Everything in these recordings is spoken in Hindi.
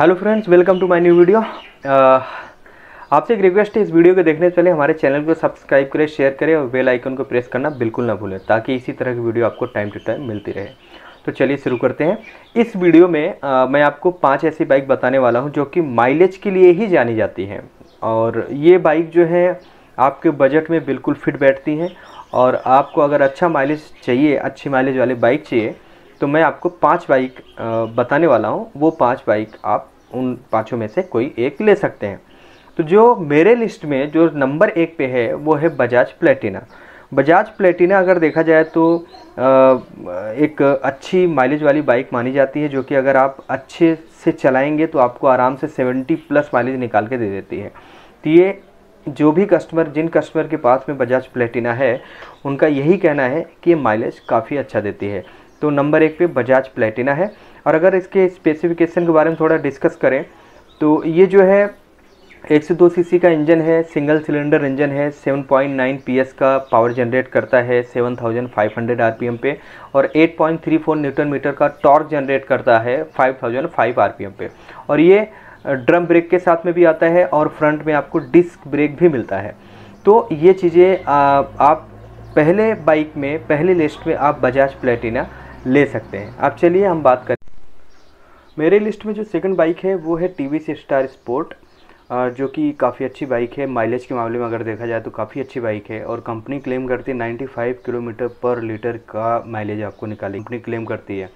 hello friends welcome to my new video आपसे एक रिक्वेस्ट है इस वीडियो को देखने से पहले हमारे चैनल को सब्सक्राइब करें शेयर करें और बेल आइकन को प्रेस करना बिल्कुल ना भूलें ताकि इसी तरह की वीडियो आपको टाइम टू टाइम मिलती रहे तो चलिए शुरू करते हैं इस वीडियो में आ, मैं आपको पाँच ऐसी बाइक बताने वाला हूँ जो कि माइलेज के लिए ही जानी जाती हैं और ये बाइक जो है आपके बजट में बिल्कुल फिट बैठती हैं और आपको अगर अच्छा माइलेज चाहिए अच्छी माइलेज वाली बाइक चाहिए तो मैं आपको पांच बाइक बताने वाला हूँ वो पांच बाइक आप उन पांचों में से कोई एक ले सकते हैं तो जो मेरे लिस्ट में जो नंबर एक पे है वो है बजाज प्लेटिना बजाज प्लेटिना अगर देखा जाए तो एक अच्छी माइलेज वाली बाइक मानी जाती है जो कि अगर आप अच्छे से चलाएंगे तो आपको आराम से 70 प्लस माइलेज निकाल के दे देती है तो ये जो भी कस्टमर जिन कस्टमर के पास में बजाज प्लेटिना है उनका यही कहना है कि ये माइलेज काफ़ी अच्छा देती है तो नंबर एक पे बजाज प्लेटिना है और अगर इसके स्पेसिफिकेशन के बारे में थोड़ा डिस्कस करें तो ये जो है एक से दो सी का इंजन है सिंगल सिलेंडर इंजन है 7.9 पॉइंट का पावर जनरेट करता है 7,500 आरपीएम पे और 8.34 न्यूटन मीटर का टॉर्क जनरेट करता है 5,005 आरपीएम पे और ये ड्रम ब्रेक के साथ में भी आता है और फ्रंट में आपको डिस्क ब्रेक भी मिलता है तो ये चीज़ें आप पहले बाइक में पहले लिस्ट में आप बजाज प्लेटिना ले सकते हैं अब चलिए हम बात करें मेरे लिस्ट में जो सेकंड बाइक है वो है टी वी स्टार स्पोर्ट जो कि काफ़ी अच्छी बाइक है माइलेज के मामले में अगर देखा जाए तो काफ़ी अच्छी बाइक है और कंपनी क्लेम करती है 95 किलोमीटर पर लीटर का माइलेज आपको निकाली कंपनी क्लेम करती है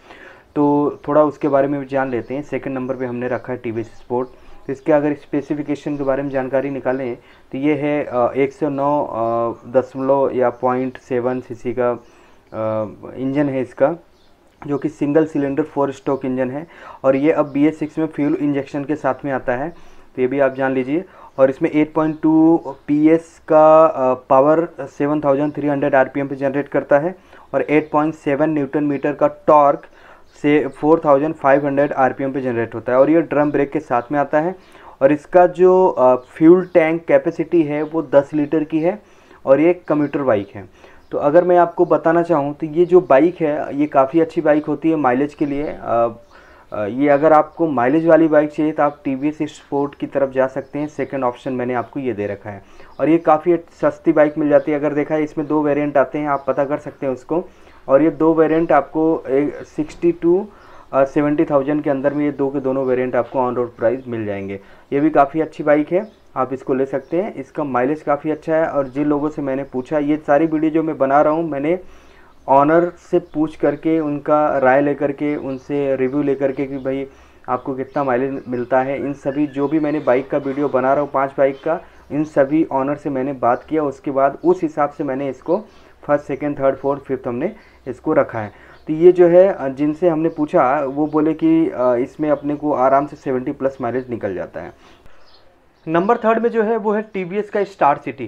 तो थोड़ा उसके बारे में भी जान लेते हैं सेकंड नंबर पे हमने रखा है टी वी स्पोर्ट तो इसके अगर स्पेसिफिकेशन के बारे में जानकारी निकालें तो ये है एक सौ नौ दशमलव या पॉइंट सेवन सी का इंजन है इसका जो कि single cylinder four stroke engine है और ये अब बी सिक्स में फ्यूल इंजेक्शन के साथ में आता है तो ये भी आप जान लीजिए और इसमें 8.2 पॉइंट का पावर 7300 थ्री पे जनरेट करता है और 8.7 न्यूटन मीटर का टॉर्क से 4500 थाउजेंड पे जनरेट होता है और ये ड्रम ब्रेक के साथ में आता है और इसका जो फ्यूल टैंक कैपेसिटी है वो दस लीटर की है और ये कम्यूटर बाइक है तो अगर मैं आपको बताना चाहूँ तो ये जो बाइक है ये काफ़ी अच्छी बाइक होती है माइलेज के लिए ये अगर आपको माइलेज वाली बाइक चाहिए तो आप टी वी स्पोर्ट की तरफ जा सकते हैं सेकंड ऑप्शन मैंने आपको ये दे रखा है और ये काफ़ी सस्ती बाइक मिल जाती है अगर देखा है इसमें दो वेरिएंट आते हैं आप पता कर सकते हैं उसको और ये दो वेरिएंट आपको सिक्सटी टू सेवेंटी थाउजेंड के अंदर में ये दो के दोनों वेरियंट आपको ऑन रोड प्राइस मिल जाएंगे ये भी काफ़ी अच्छी बाइक है आप इसको ले सकते हैं इसका माइलेज काफ़ी अच्छा है और जिन लोगों से मैंने पूछा ये सारी वीडियो जो मैं बना रहा हूँ मैंने ऑनर से पूछ करके उनका राय लेकर के उनसे रिव्यू लेकर के कि भाई आपको कितना माइलेज मिलता है इन सभी जो भी मैंने बाइक का वीडियो बना रहा हूँ पाँच बाइक का इन सभी ऑनर से मैंने बात किया उसके बाद उस हिसाब से मैंने इसको first second third fourth fifth हमने इसको रखा है तो ये जो है जिनसे हमने पूछा वो बोले कि इसमें अपने को आराम से सेवेंटी प्लस माइलेज निकल जाता है नंबर थर्ड में जो है वो है टी का Star City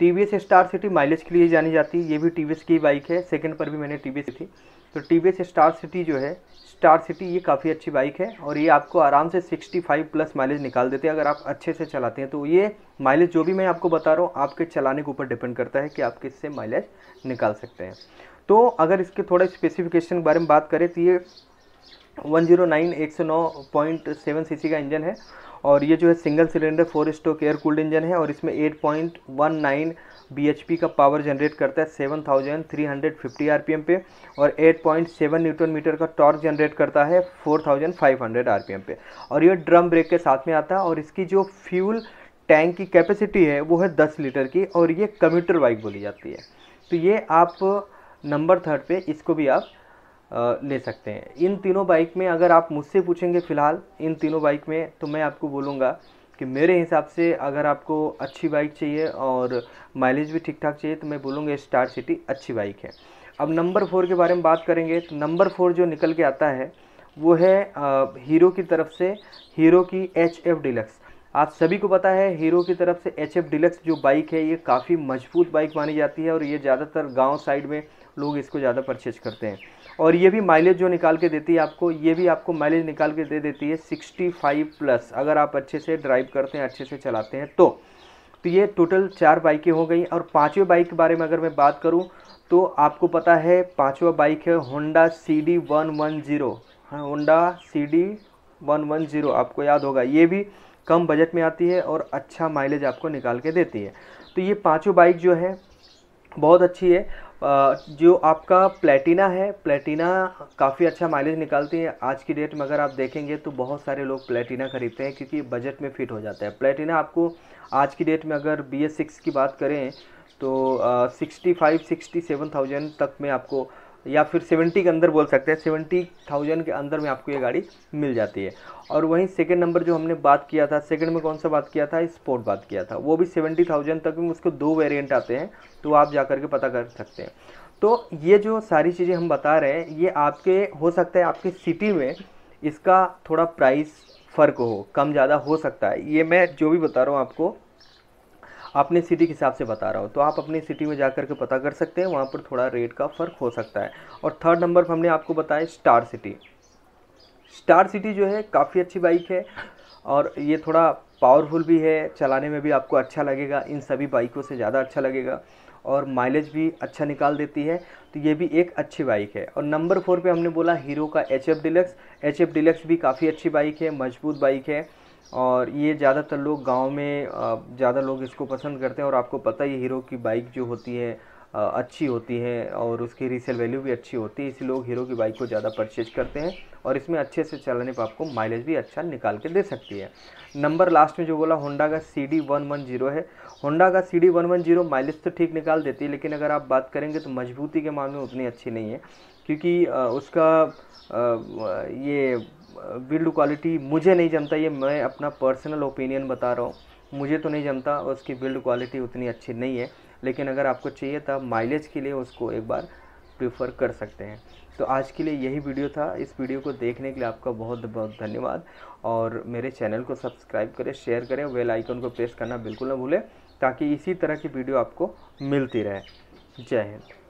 T Star City mileage के लिए जानी जाती है ये भी टी की बाइक है सेकंड पर भी मैंने टी थी तो टी स्टार सिटी जो है स्टार सिटी ये काफ़ी अच्छी बाइक है और ये आपको आराम से 65 प्लस माइलेज निकाल देते हैं अगर आप अच्छे से चलाते हैं तो ये माइलेज जो भी मैं आपको बता रहा हूँ आपके चलाने के ऊपर डिपेंड करता है कि आप किससे माइलेज निकाल सकते हैं तो अगर इसके थोड़ा स्पेसिफिकेशन के बारे में बात करें तो ये वन जीरो नाइन एक सौ नौ पॉइंट सेवन सी का इंजन है और ये जो है single cylinder four stroke air cooled engine है और इसमें eight point one nine B H P का पावर जनरेट करता है seven thousand three hundred fifty R P M पे और eight point seven newton metre का टॉर्क जनरेट करता है four thousand five hundred R P M पे और ये ड्रम ब्रेक के साथ में आता है और इसकी जो फ्यूल टैंक की कैपेसिटी है वो है दस लीटर की और ये कम्यूटर बाइक बोली जाती है तो ये आप नंबर थर्ड पर इसको भी आप ले सकते हैं इन तीनों बाइक में अगर आप मुझसे पूछेंगे फ़िलहाल इन तीनों बाइक में तो मैं आपको बोलूँगा कि मेरे हिसाब से अगर आपको अच्छी बाइक चाहिए और माइलेज भी ठीक ठाक चाहिए तो मैं बोलूँगा स्टार सिटी अच्छी बाइक है अब नंबर फोर के बारे में बात करेंगे तो नंबर फोर जो निकल के आता है वो है हीरो की तरफ से हीरो की एच एफ डिलक्स आप सभी को पता है हीरो की तरफ से एच एफ डिलक्स जो बाइक है ये काफ़ी मजबूत बाइक मानी जाती है और ये ज़्यादातर गांव साइड में लोग इसको ज़्यादा परचेज करते हैं और ये भी माइलेज जो निकाल के देती है आपको ये भी आपको माइलेज निकाल के दे देती है 65 प्लस अगर आप अच्छे से ड्राइव करते हैं अच्छे से चलाते हैं तो तो ये टोटल चार बाइकें हो गई और पाँचवें बाइक के बारे में अगर मैं बात करूँ तो आपको पता है पाँचवा बाइक है Honda C D one one zero Honda C D one one zero आपको याद होगा ये भी कम बजट में आती है और अच्छा माइलेज आपको निकाल के देती है तो ये पाँचों बाइक जो है बहुत अच्छी है जो आपका प्लेटिना है प्लेटिना काफ़ी अच्छा माइलेज निकालती है आज की डेट में अगर आप देखेंगे तो बहुत सारे लोग प्लेटिना ख़रीदते हैं क्योंकि बजट में फ़िट हो जाता है प्लेटिना आपको आज की डेट में अगर बी एस सिक्स की बात करें तो sixty five sixty seven thousand तक में आपको या फिर सेवेंटी के अंदर बोल सकते हैं सेवेंटी थाउजेंड के अंदर में आपको ये गाड़ी मिल जाती है और वहीं सेकेंड नंबर जो हमने बात किया था सेकेंड में कौन सा बात किया था स्पोर्ट बात किया था वो भी सेवेंटी थाउजेंड तक में उसको दो वेरिएंट आते हैं तो आप जा करके पता कर सकते हैं तो ये जो सारी चीज़ें हम बता रहे हैं ये आपके हो सकता है आपके सिटी में इसका थोड़ा प्राइस फ़र्क हो कम ज़्यादा हो सकता है ये मैं जो भी बता रहा हूँ आपको अपने सिटी के हिसाब से बता रहा हूँ तो आप अपनी सिटी में जा कर के पता कर सकते हैं वहाँ पर थोड़ा रेट का फ़र्क हो सकता है और थर्ड नंबर पर हमने आपको बताया स्टार सिटी स्टार सिटी जो है काफ़ी अच्छी बाइक है और ये थोड़ा पावरफुल भी है चलाने में भी आपको अच्छा लगेगा इन सभी बाइकों से ज़्यादा अच्छा लगेगा और माइलेज भी अच्छा निकाल देती है तो ये भी एक अच्छी बाइक है और नंबर फोर पे हमने बोला हीरो का H F deluxe H F deluxe भी काफ़ी अच्छी बाइक है मजबूत बाइक है और ये ज़्यादातर लोग गांव में ज़्यादा लोग इसको पसंद करते हैं और आपको पता ही हीरो की बाइक जो होती है अच्छी होती है और उसकी रीसेल वैल्यू भी अच्छी होती है इसी लोग हीरो की बाइक को ज़्यादा परचेज करते हैं और इसमें अच्छे से चलाने पर आपको माइलेज भी अच्छा निकाल के दे सकती है नंबर लास्ट में जो बोला होंडा का C D one one zero है होंडा का C D one one zero mileage तो ठीक निकाल देती है लेकिन अगर आप बात करेंगे तो मजबूती के मामले में उतनी अच्छी नहीं है क्योंकि उसका ये बिल्ड क्वालिटी मुझे नहीं जमता ये मैं अपना पर्सनल ओपिनियन बता रहा हूँ मुझे तो नहीं जमता उसकी बिल्ड क्वालिटी उतनी अच्छी नहीं है लेकिन अगर आपको चाहिए था तो माइलेज के लिए उसको एक बार प्रीफर कर सकते हैं तो आज के लिए यही वीडियो था इस वीडियो को देखने के लिए आपका बहुत बहुत धन्यवाद और मेरे चैनल को सब्सक्राइब करें शेयर करें वेल आइकन को प्रेस करना बिल्कुल ना भूलें ताकि इसी तरह की वीडियो आपको मिलती रहे जय हिंद